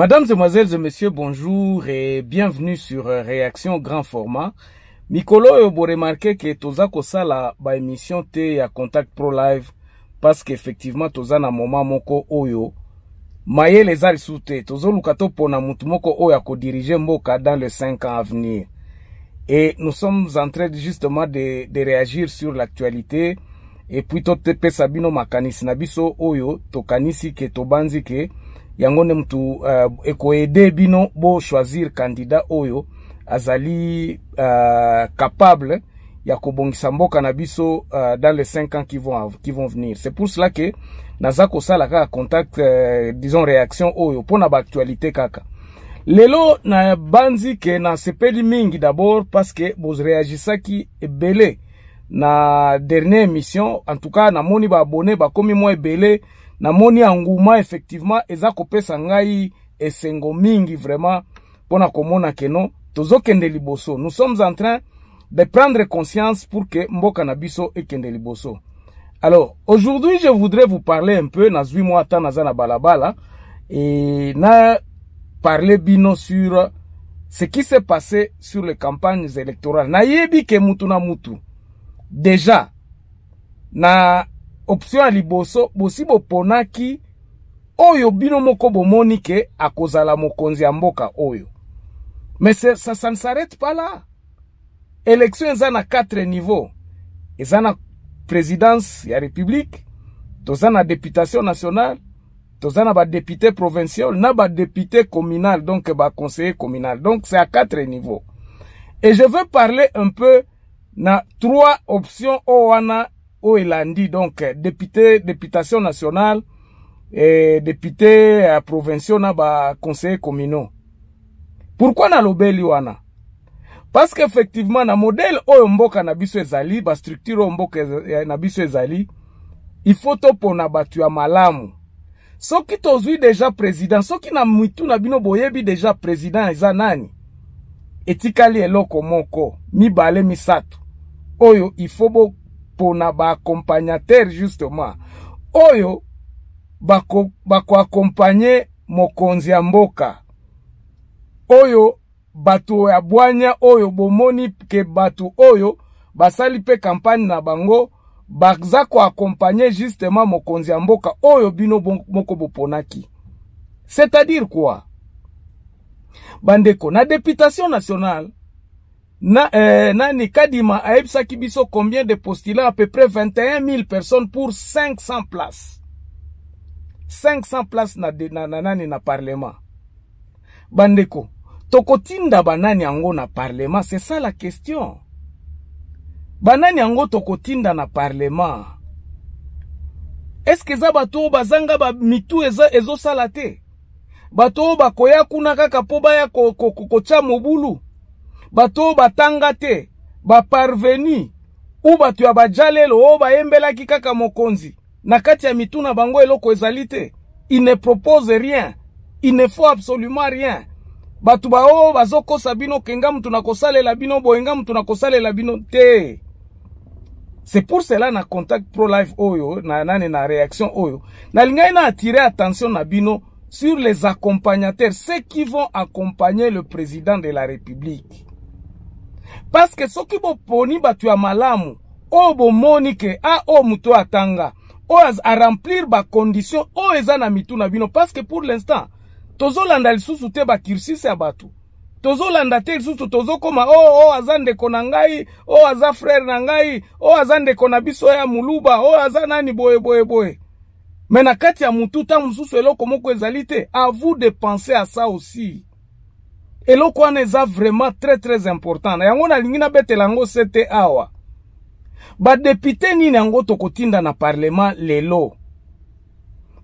Madame, et Messieurs, bonjour et bienvenue sur euh, Réaction Grand Format. Mikolo oyo remarqué que toza la émission te à Contact Pro Live parce qu'effectivement toza na moment moko oyo mayele eza lisusu te tozoluka topona motu moko oyo co-diriger moka dans les 5 ans à venir et nous sommes en train justement de, réagir sur l'actualité et puis tout bino makanisi na biso oyo tokanisi ke tobanzi ke yangone mtu uh, ekoede oyo azali uh, capable ya kobongisa mboka uh, dans les 5 ans qui vont, venir c'est pour cela que naza kosala kaka contact uh, disons réaction oyo ba parce kaka lelo banzi ke dit mingi d'abord parce est boreagisaki ebele na dernière émission en tout cas abonné ba komi moi ebele na anguma nguma effectivement eza kopesa ngai esengo mingi vraiment mpona komona keno tozokende liboso nous sommes en train de prendre conscience pour que mboka na biso ekende liboso alors aujourd'hui je voudrais vous parler un peu nazwi mwa ata na balabala et na parler bino sur ce qui s'est passé sur les campagnes électorales yebi ke mutu na mutu déjà na option à liboso bosili ponaki oyo bino moko bomoni ke akozala mokonzi ya mboka oyo mais ça, ça ne s'arrête pas là élection ezana quatre quatre niveaux a la présidence la république a la députation nationale toza ba député provincial na député communal donc conseiller communal donc c'est à quatre niveaux et je veux parler un peu na trois options owana a Oelandi, donc euh, député, députation nationale, et député à euh, ba naba conseiller Pourquoi na lobeli wana? Parce qu'effectivement, na modèle o mboka na biso ezali, ba structure oyo mboka eh, na biso ezali, il faut na batu ya malamu. soki tozwi déjà président soki na mitu na bino boyebi déjà président eza nani etikali eloko moko mi sat. oyo faut mpona baakompagnateur justement oyo bakoakompagne bako mokonzi ya mboka oyo bato ya bwanya oyo bomoni ke bato oyo basali mpe kampagne na bango baza koakompagne justement mokonzi ya mboka oyo bino moko boponaki c'est-à-dire quoi bandeko na députation nationale na, eh, nani kadima ayebisaki biso combien de postulats à peu près 21 000 personnes pour 500 places 500 places na, de, na, na nani na parlement bandeko tokotinda banani yango na parlement c'est ça la question banani yango tokotinda na parlement eske eza bato oyo bazanga bamitu ezosala te bato oyo bakoya kuna kaka mpo baya kotya ko, ko, ko, mobulu bato oyo batanga te baparveni u bato ya bajalelo oyo bayembelaki kaka mokonzi na kati ya mitu na bango eloko ezali te il ne propose rien il ne faut absolument rien bato baoyo bazokosa bino ke nga mutu na kosalela bino boye nga mutu na kosalela bino te c'est pour cela na contact pro life oyo na nani na réaction oyo nalingai na attirer attention na bino sur les accompagnateurs ceux qui vont accompagner le président de la république parceke soki boponi bato ya malamu oyo bomoni ke a ah, oyo moto atanga oyo aremplir bakondition oyo eza na mitu na bino parceke pour l'instant tozolanda lisusu te bakirsis ya bato tozolanda te lisusu tozokoma o oh, oh, aza ndeko na ngai o oh, aza frere na ngai o oh, aza ndeko na biso ya moluba o oh, aza nani boye boye boye me na kati ya motu ntango mosusu eloko moko ezali te a vous de penser à ça aussi eloko wana eza vraiment très très important na yango nalingi nabetela yango se te awa badepute nini yango tokotinda na parlema lelo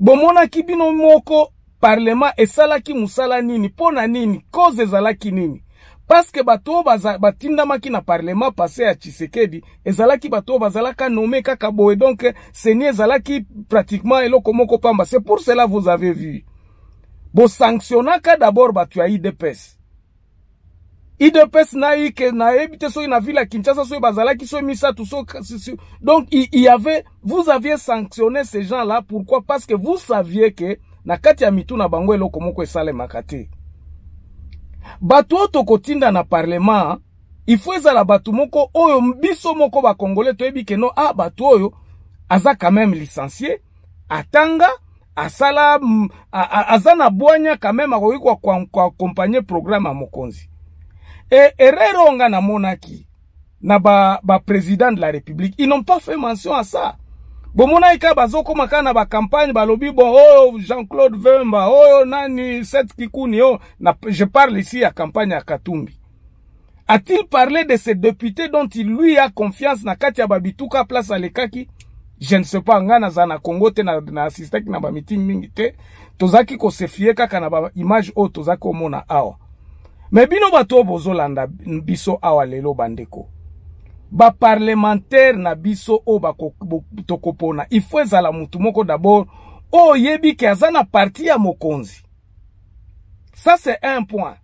bomonaki bino moko parlema esalaki mosala nini mpo na nini koze ezalaki nini paske bato oyo batindamaki na parlema pase ya tshisekedi ezalaki bato oyo bazalaka nome kaka boye donk seni ezalaki pratiquement eloko moko pamba c'est pour cela vous avez vu bosanctionnaka d'abord bato ya idps idps nayebi ke nayebi te soki na ville ya kinshasa soki bazalaki soki misato soki donc il y avait vous aviez sanctionné ces gens là pourquoi parce que vous saviez ke na kati ya mitu na bango eloko moko esalemaka te bato oyo tokotinda na parlement il faut ezala bato moko oyo biso moko bakongolais toyebi ke no ah bato oyo aza quand même licencié atanga asala mm, aza na bwanya quand même akoki koakompagne programme ya mokonzi Et erreur on na monaki na ba, ba président de la République, ils n'ont pas fait mention à ça. bomonaika bazokóma kaka na bacampagne balobi bon oyo oh, jean-claude vemba oyo oh, nani set kikuni oyo oh. je parle ici ya campagne ya katumbi a-t-il parlé de ce député dont il lui a confiance na kati ya babituka place alekaki je ne sais pas ngai nazala na congo te naasistaki na, na bamiting mingi te tozalaki kosefie kaka na baimage oyo tozalaki komona awa me bino bato oyo bozolanda biso awa lelo bandeko baparlementaire na biso oyo tokopona ifo ezala motu moko dabord oyo oyebi ke aza na parti ya mokonzi ça c'est un point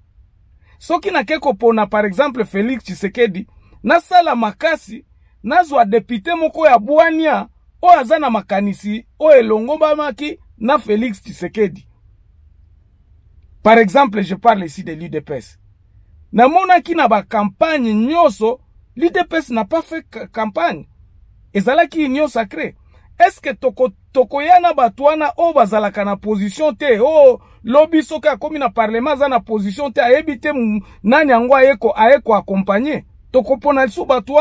soki nake kopona par exemple félix tshisekedi nasala makasi nazwa depute moko ya bwania oyo aza na makanisi oyo elongobamaki na félix tshisekedi Par exemple, je parle ici de l'UDPS. qui na campagne nyoso, l'idps n'a pas fait campagne Et zala ki union sacré Est-ce que toko toko yana bato wana oyo bazalaka na position te lobby oh, lobi comme akómi na parlement zana na position te ayebi mou nani a eko accompagné. tokopona liso bato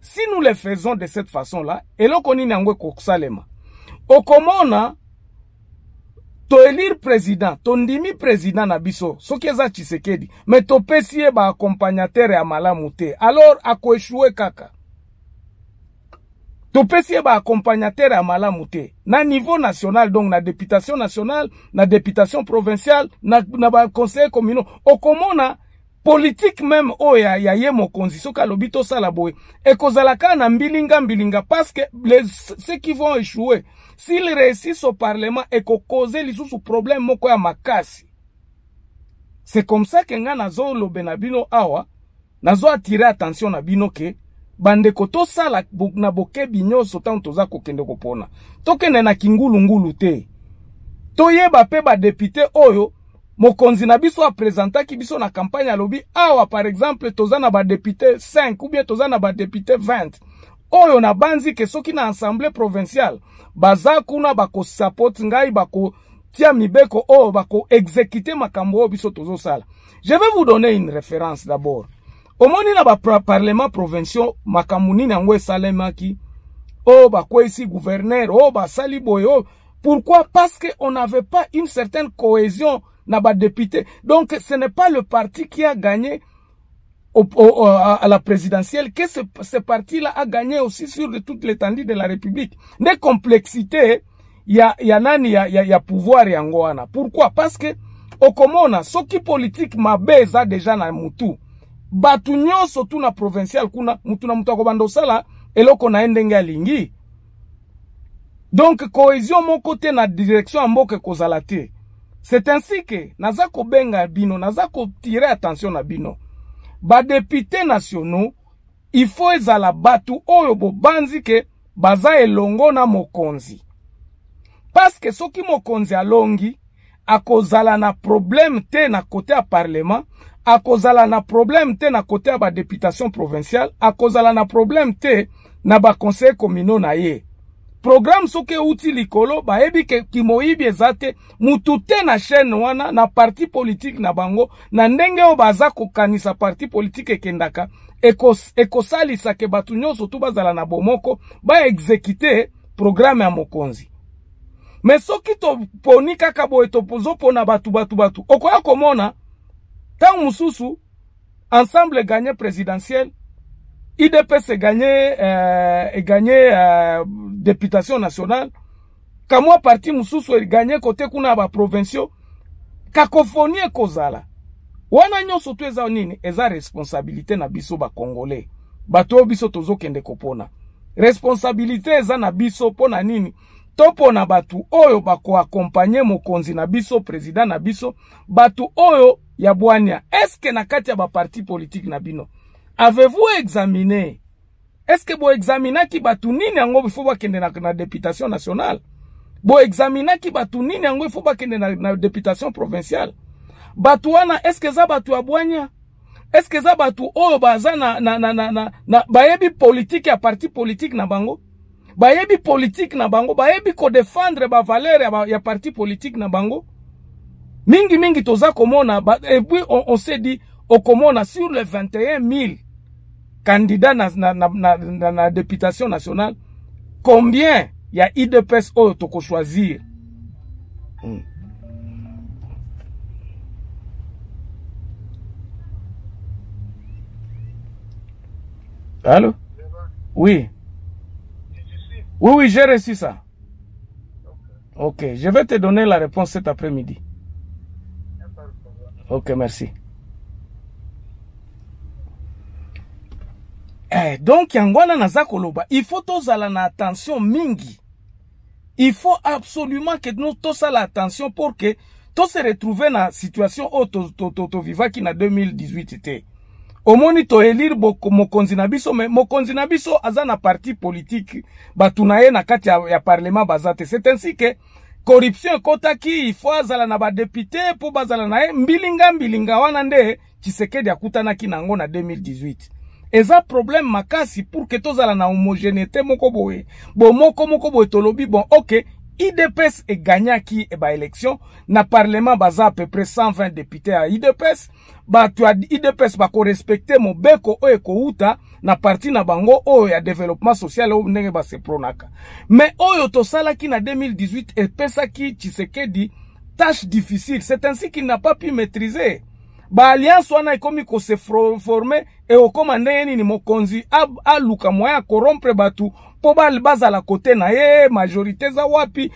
si nous le faisons de cette façon là et eloko nini yango ekosalema okomona président, président tondimi président na est à eza mais me Mais ye baaccompagnatere ya à malamoute. alors échouer kaka topesi ba accompagnateur à à na niveau national donc na députation nationale na députation provinciale na, na au communaux okomona politike meme oyo oh, ya, ya ye mokonzi soki alobi tosala boye ekozala kaka na mbilingambilinga parceke ceux qui vont échouer s'il réussisse au parlement ekokoze lisusu problème moko ya makasi c'est comme ça ke ngai nazolobe na bino awa nazoatire attention na bino ke bandeko tosala na bokebi nyonso ntango toza kokende kopona tokende na kingulungulu te toyeba mpe badepute oyo mokonzi na biso apresentaki biso na campagne alobi awa par exemple toza na badepute 5 ou bien toza na badepute 20 oyo nabanzi ke soki na assemble provinciale baza kuna bakosapoti ngai bakotia mibeko oyo bakoexekute makambo oyo biso tozosala je vais vous donner une référence d'abord omoni na baparlement provincial makambo nini yango esalemaki oyo bakweyisi gouverneur oyo basali boye oyo pourquoi parce que on n'avait pas une certaine cohésion Donc ce n'est pas le parti qui a gagné au, à, la présidentielle que ce, ce parti-là a gagné aussi sur toute l'étendue de la République. Des complexités, il y a, y a nani a y a pouvoir a Ngoana. Pourquoi? Parce que ce soki politique mabesa déjà na mutu. Batu surtout na provincial kuna mutu na bandosala akobanda et eloko na ye Donc cohésion mon côté na direction à mboka kozalate. c'est ainsi ke naza kobenga bino naza kotire attention na bino badepute nationaux ifo ezala bato oyo bobanzi ke baza elongo na mokonzi paske soki mokonzi alongi akozala na problème te na kote ya parlement akozala na problème te na kote ya badeputation provinciale akozala na problème te na baconseil communaux na ye programe soki euti likolo bayebi kimoyibi eza te mutu te na chaîne wana na parti politike na bango na ndenge oyo baza kokanisa parti politike ekendaka ekosalisa eko ke bato nyonso tu bazala na bomoko baexekute programe ya mokonzi me soki toponi kaka boye tozopona bato bato bato okoya komona ntango mosusu ensemble gagne présidentielle UDPS est gagné, euh, est gagné euh, députation nationale. Kamwa parti mususu est gagné côté kuna ba provinciaux. Cacophonie kozala. Wana nyonso tu eza nini? Eza responsabilité na biso ba congolais. Bato biso tozo kende kopona. Responsabilité eza na biso pona nini? Topo na batu oyo bako accompagner mokonzi na biso président na biso, batu oyo ya bwania. Est-ce que na kati ya ba parti politique na bino? avez-vous examiné estce boexaminaki bato nini yango ifo bakende na, na députation nationale boexaminaki bato nini yango ifo bakende na, na députation provinciale bato wana estce eza bato ya bwanya estce eza bato oyo baza na, na, na, na, na, na bayebi politike ya parti politike na bango bayebi politike na bango bayebi kodefendre bavalere ya, ya parti politike na bango mingimingi toza komona ba, et eh, puis on, on se dit Au okomona sur les 21 000 candidats dans la na, na, na, na députation nationale combien il idps a choisir choisir? Hmm. Allô Oui. Oui, oui, j'ai reçu ça. Ok, je vais te donner la réponse cet après-midi. Ok, merci. eh, donc yango wana naza koloba il faut tozala na attention mingi il faut absolument que nous tosala attention pour que tose retrouve na situation oyo tovivaki to, to, to, na 2018 te omoni toelire mokonzi na biso me mokonzi na biso aza na parti politike bato na ye na kati ya, ya parlement baza te c'est ainsi ke corruption ekɔtaki ifo azala na badepute mpo bazala na ye mbilinga mbilinga wana nde tshisekedi akutanaki na yango na 2018 Et ça, problème makasi pour que ça la na homogénéité moko bon mon moko boye tolobi bon ok idps e e ba élection na parlement baza à peu près 120 députés à idps a dit, idps béco, et ko outa e na parti na bango y ya développement social nest ndenge pronaka mais sala qui na 2018 epesaki dit, tâche difficile c'est ainsi qu'il n'a pas pu maîtriser y wana ekomi formé o ndenge nini mokonzi aluka mwaya ya korompre batu baza bazala kote na ye majorite za wapi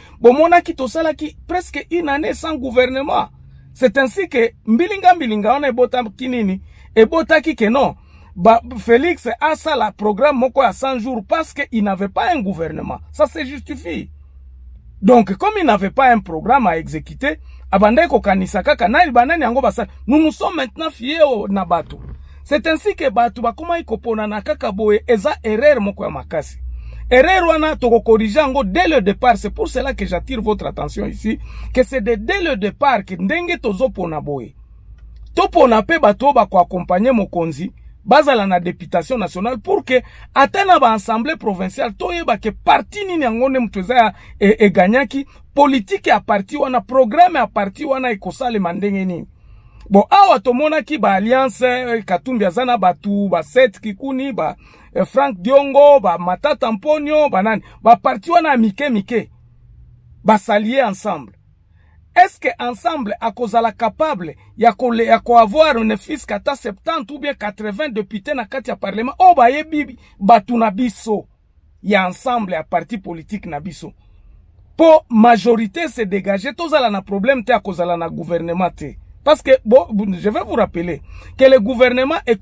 to ki presque une année sans gouvernement c'est ainsi que mbilinga mbilinga botam ebotaki nini ebotaki ke non ba, félix sala programme moko ya 100 jours parce que il n'avait pas un gouvernement ça se justifie donc comme il n'avait pas un programme à exécuter abandai kanisa kaka nani banani yango basa nous nous sommes maintenant fiers au Nabatu c'est ainsi ke bato bakomaki koponana kaka boye eza erreur moko ya makasi erreur wana tokokorige yango dès le départ c'est pour cela que j'attire votre attention ici que c'est de dès le départ ke ndenge tozopona boye topona mpe bato oyo bakoakompagne mokonzi bazala na députation nationale pour ke ata na baassemblée provinciale toyeba ke parti nini yango nde moto eza ya e, e, eganyaki e politike ya parti wana programe ya parti wana ekosalema ndenge nini bon awa tomonaki baalliance eh, katumbi aza na bato baset kikuni ba eh, frank diongo bamatata mponio banani baparti wana ya mike mike basalie ensemble estce ensemble akozala capable ya koavoir ko ne fiske ata 70 ou bien 80 depute na kati ya parlement oyo bayebi bato na biso ya ensemble ya parti politique na biso mpo majorité se dégage tozala na problème te akozala na gouvernement te Parce que, bon, je vais vous rappeler que le gouvernement est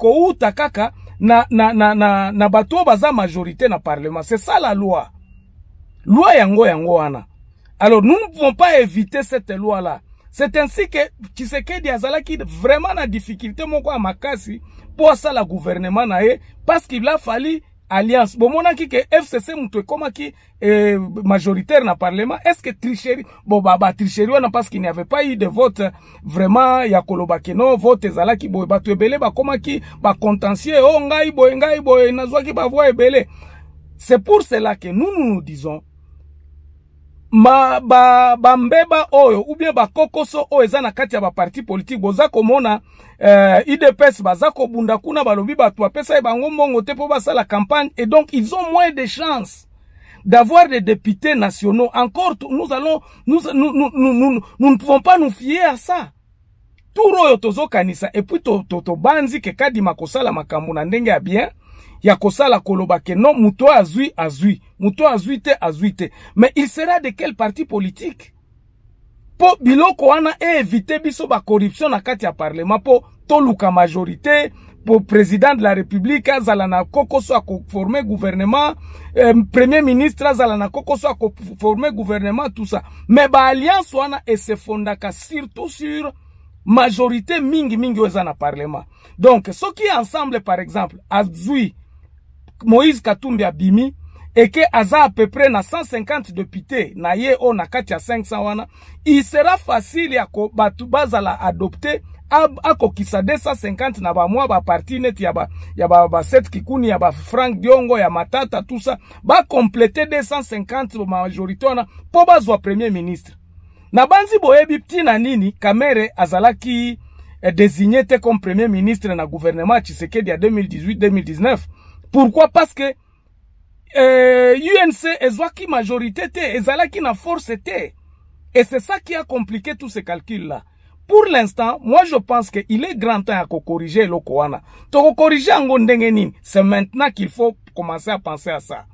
na, na, na, na, na le majorité parlement. C'est ça la loi. Loi yango yango ana. Alors, nous ne pouvons pas éviter cette loi-là. C'est ainsi que tu Tshisekedi qui vraiment na difficulté à ma makasi pour ça le gouvernement parce qu'il a fallu alliance bomonaki que fcc comment qui, qui e, majoritaire na parlement est ce que tricherie tricherie on wana parce qu'il n'y avait pas eu de vote vraiment ya y a no vote es qui bah, comment qui, bah, contentieux, oh, ngai boye ngai boye nazwaki bavoi belé. c'est pour cela que nous nous nous disons ma ba bambeba oyo ou bien kokoso o eza na kati ya parti politique boza komona euh, idps baza kobunda kuna balobi bato pesa e bango mongo te mpo la campagne et donc ils ont moins de chances d'avoir des députés nationaux encore nous allons nous, nous, nous, nous, nous, ne pouvons pas nous fier à ça tour oyo tozo kanisa et puis to, to, to ke kadima kosala makambu na ndenge ya bien ya kosala koloba ke non azui azui azoui. Azui, Azui. te te mais il sera de quel parti politique Pour biloko wana éviter biso corruption na kati ya parlement pour toluka majorité pour président de la république Zalana koko soit akoforme gouvernement euh, premier ministre Zalana Koko soit akoforme gouvernement tout ça mais l'alliance wana fondée surtout sur majorité mingi mingi Parlement. na parlement donc qui ensemble par exemple Azui, moïse katumbi abimi eke aza à peu près na 150 député na ye oyo na kati ya 500 wana il sera facile ya bato bazala adopte akokisa 250 na bamwa baparti neti ya ba, ya ba, ba set kikuni ya bafrank diongo ya matata tusa bakomplete 250 majorité wana mpo bazwa premier ministre na banzi boyebi ntina nini kamere azalaki eh, désigné te comme premier ministre na gouvernement ya tshisekedi ya 2018 2019 Pourquoi Parce que euh, UNC qui majorité Zala qui na force te. Et c'est ça qui a compliqué tous ces calculs-là. Pour l'instant, moi je pense qu'il est grand temps à corriger le Koana. To corriger c'est maintenant qu'il faut commencer à penser à ça.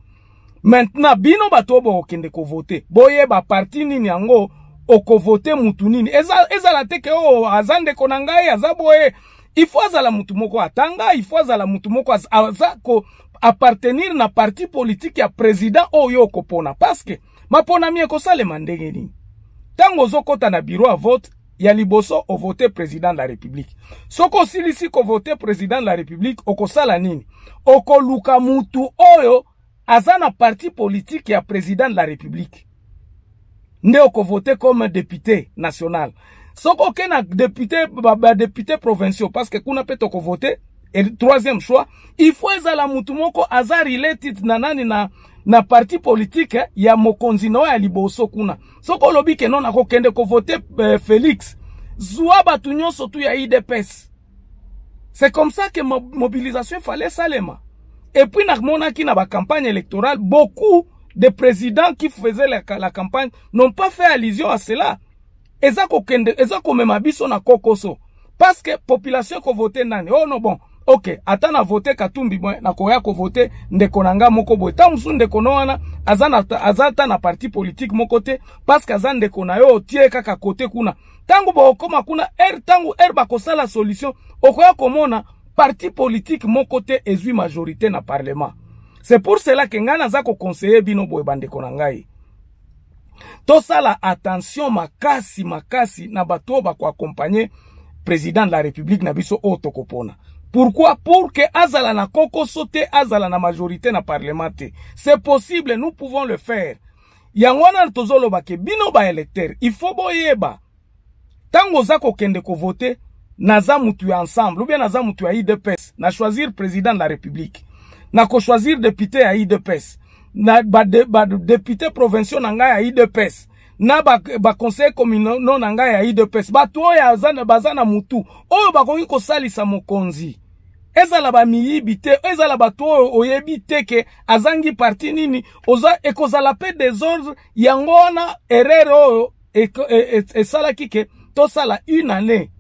Maintenant, bino batobo ko voter. Boye ba parti nini yango okovote mutu nini. Eza, eza la o, oh, azande konangaye, azaboye, ifo azala mutu moko atanga ifo azala mutu moko aza ko appartenir na parti politike ya president oyo okopona paske maponami ekosalema ndenge nini ntango ozokɔta na biro ya vote ya liboso ovote president de la république soki osilisi kovote president de la république okosala nini okoluka mutu oyo aza na parti politike ya president de la république nde okovote comme député national soko qu'aucun député badéputé provinciaux parceke kuna voté. Et troisième choix il faut ça la mutumoko aza related na nani na na parti politique hein, ya mokonzi na oyo ya liboso kuna soki olobi ke non nakokende kovote voter, euh, félix zwa bato nyonso tu ya idps c'est comme ça que mobilisation fallait esalema et puis namonaki na campagne électorale beaucoup de présidents qui faisaient la campagne n'ont pas fait allusion à cela eza kokende eza komema biso na kokoso parceke population ekovote nani oh no bon ok ata na vote katumbi boye nakoya kovote ndeko na nga moko boye ta mosusu ndeko no wana aza, na, aza ata na parti politike moko te parceke aza ndeko na yo otie kaka kote kuna ntango bokokoma kuna r er, ntango r er bakosala solution okoya komona parti politike moko te ezwi majorité na parlement c'est pour cela ke ngai naza kokonseye bino boye bandeko na ngai la attention makasi makasi na bato kwa bakoakompagne président de la république na Otokopona. pourquoi pour que azala na koko sote, azala na majorité na parlement c'est possible nous pouvons le faire yango Tozolo ba ke bino électeur. il faut boyeba Tango kende kokende voter naza mutu ya ensemble ou oubien naza mutu ya idps na choisir président de la république na choisir député ya idps na ba, de, ba député provincial na ya idepes na ba, ba communau na ngai ya idepes zana oyo baza na ba ba ko salisa mokonzi ezala ba miyibite, ezala bato oyo oyebi te ke azangi parti nini oza ekoza la desordre yango wana erreur oyo esalaki e, e, to sala une année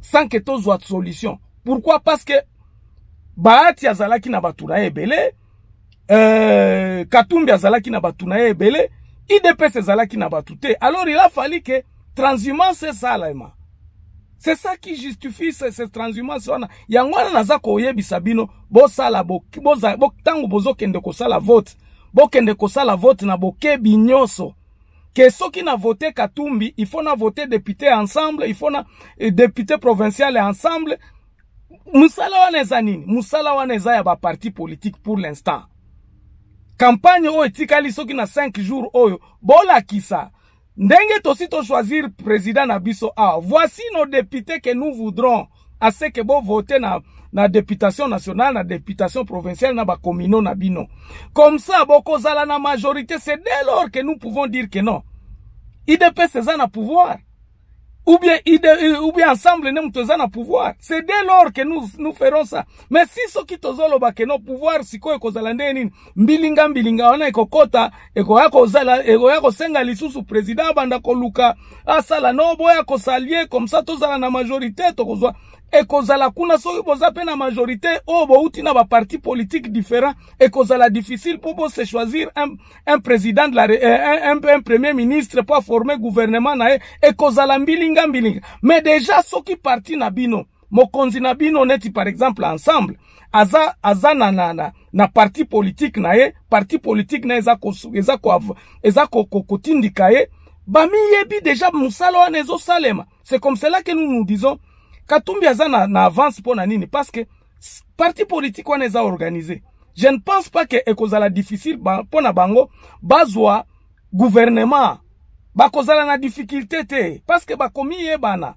sans ke tozwa solution pourquoi parce que baati ya na ki na ebele euh, katumbi azalaki na bato na ye ebele idps ezalaki na bato te alors il a fallu ke transhumance esalema c'est ça qui justifie ces transhumance wana yango wana naza koyebisa bino bosala ntango bozokende kosala vote bokende kosala vote na bokebi nyonso ke soki na vote katumbi il faut na vote député ensemble il faut na eh, député provincial ensemble mosala wana eza nini mosala wana eza ya baparti politique pour l'instant campagne oyo etikali qui na 5 jours oyo kisa ndenge sito choisir président na biso voici nos députés que nous voudrons à ce que voter na na députation nationale na députation provinciale na dans na bino comme ça zala na majorité c'est dès lors que nous pouvons dire que non c'est ça na pouvoir ou bien, ou bien ensemble nous avons le pouvoir. C'est dès lors que nous, nous ferons ça. Mais si ce qui tozoloba que nos pouvoirs, si quoi kozala nini, mbilinga mbilinga, wana ekokota, ekoya kozala, ekoya kosenga lisusu président banda koluka, asala no boya kosalie, comme ça tozala na majorité, tokozwa. ekozala kuna soyo boza pe na majorité o bouti na parti politique différent ekozala difficile mpo se choisir un, un président de la, un, un, un premier ministre pour former gouvernement na ye ekozala mbilinga mbilinga mais déjà soki parti na bino mokonzi na bino neti par exemple ensemble aza aza na, na, na, na parti politique na ye parti politique na ye eza kotindika ko, eza ko, ko, ye yebi déjà na ezo ezosalema c'est comme cela que nous nous disons Katumbi aza na, na avance pour nini parce que parti politique wana eza organisé je ne pense pas que la difficile pour na bango bazwa gouvernement a na difficulté te parce que bakomi yebana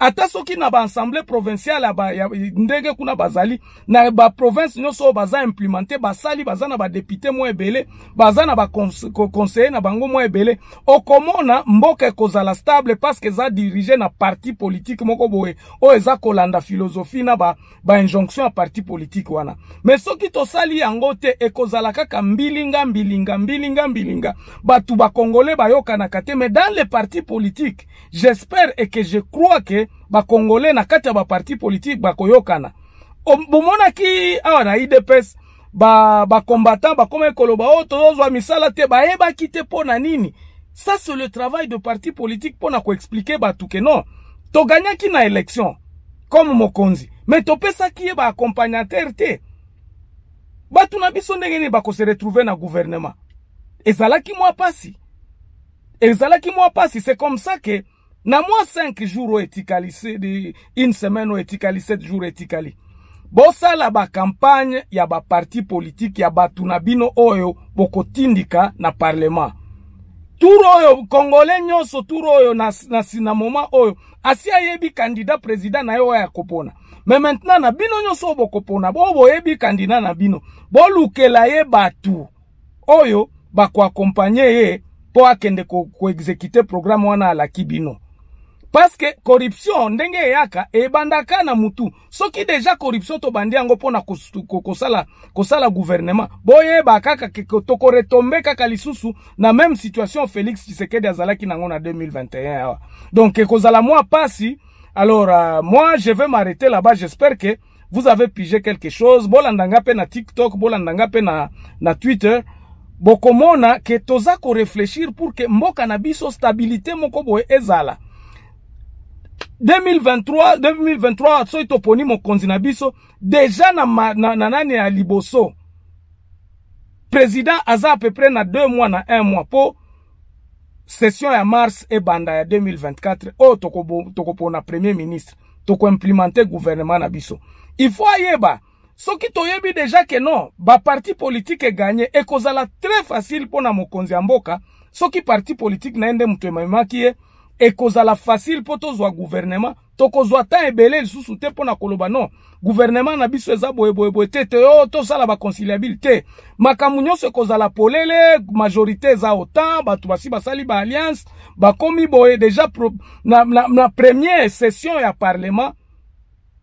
ata soki na baassemblée provinciale ya, ba, ya ndenge kuna bazali na baprovince nyonso oyo baza implemente basali baza na badepute mwa ebele baza na baconseiller na bango mwa ebele okomona mboka ekozala stable parce que eza dirige na parti politique moko boye oyo eza kolanda philosophie na bainjonction ba ya parti politique wana me soki tosali yango te ekozala kaka mbilinga mbilinga mbilinga mbilinga bato bakongole bayokanaka te mais dans les partis politiques j'espère et que je crois que bakongole na kati ya baparti politike bakoyokana bomonaki awa na idps bacombattant ba bakomaki koloba oyo oh, tozozwa misala te bayebaki te mpo na nini ça c'est le travail de parti politique mpo na koexplike bato ke non toganyaki na élection comme mokonzi me topesaki ye baaccompagnateur te bato na biso ndenge nini bakose retrouve na gouvernement ezalaki mwa pasi ezalaki mwa pasi c'est comme ça ke na mwa 5 jours oyo etikali une semaine oyo etikali 7 jours etikali bosala bakampagne ya baparti politike ya bato na bino oyo bokotindika na parlement tour oyo kongole nyonso tour oyo na, na, na moma oyo asi ayebi kandida president na ye oyo akopona me maintenant na bino nyonso oyo bokopona bo boyebi kandida na bino bolukela ye bato oyo bakoakompanye ye mpo akende koexekute ko, ko programme wana alaki bino Parce que corruption ndenge eyaka ebandaka na mutu soki deja corruption to yango pona kosala, kosala gouvernement bakaka boyeba to tokoretombe kaka kalisusu na même situation félix tshisekedi azalaki nango na 2021 Donc donc e kozala mwa pasi alors euh, moi je vais m'arrêter là-bas j'espère que vous avez pigé quelque chose bolandanga pe na tiktok bolandanga pe na, na twitter bokomona ke toza réfléchir pour que mboka na biso stabilité moko boye ezala 2023 2023 soki toponi mokonzi na biso deja na, ma, na, na nani ya liboso président aza apepres na 2 mois na 1 mois mpo session ya mars ebanda ya 2024 oyo tokopona toko premier ministre tokoimplimante gouvernement na biso il faut ayeba soki toyebi deja ke non baparti politike eganye ekozala très facile mpo na mokonzi ya mboka soki parti politike na ye nde moto ememaki ye la facile tous tozwa gouvernement tokozwa temps ebele lisusu te pour na koloba non gouvernement na biso eza boyeboyeboye te te oyo tosala ba conciliabilité makambo nyonso ekozala polele majorité eza otan bato basi basali baalliance bakomi boye deja pro, na, na, na première session ya parlement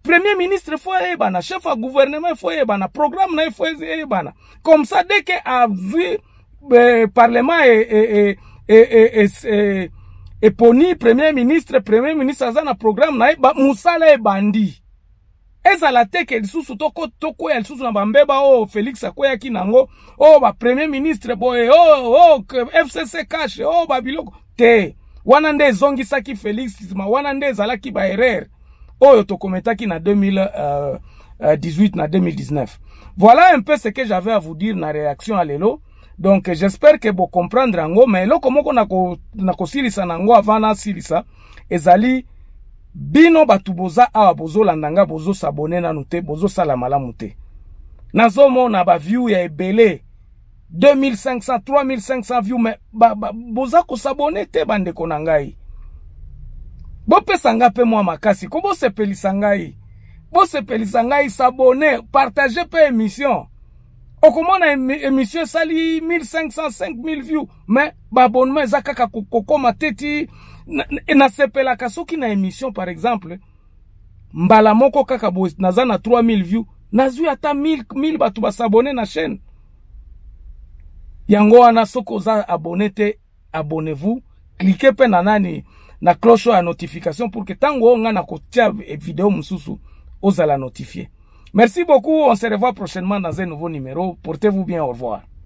premier ministre efo eyebana chef ya gouvernement efo eyebana programme na ye comme ça dès avi ah, eh, parlement et eh, eh, eh, eh, et eponi premier ministre premier ministre programme na programme na ye bandi. Eza la teke lisusu El lisusu na bambeba Oh, félix akweyaki nango oh, ba Premier ministre oh, oyo oh, fcc cache oh, ba, babiloko te wana Zongi Saki félix ma wana nde ezalaki baerreur oyo tokometaki na 2018 euh, euh, na 2019 voilà un peu ce que j'avais à vous dire na réaction à lelo donc j'espère ke bokomprendre yango me eloko moko na kosilisa na yango avant nasilisa ezali bino bato boza awa bozolanda nga bozosabone nanu te bozosala malamu te nazomona baview ya ebele 2500 3500 view me boza kosabone te bandeko na ngai bopesa nga mpe mwa makasi ko bosepelisa ngai bosepelisa ngai sabone partage mpe émission une émission sali 1500 5000 vues, mais baabonnement zakaka ma mateti na sepela nasepelaka na émission par exemple mbala moko kaka nazana na 3000 tu nazwi ata 1000 ba basabone na chaîne yango wana soko za abonete, abonnez-vous cliquez pe la na cloche à notification pour que vous avez une vidéo, video mususu la notifier. Merci beaucoup. On se revoit prochainement dans un nouveau numéro. Portez-vous bien. Au revoir.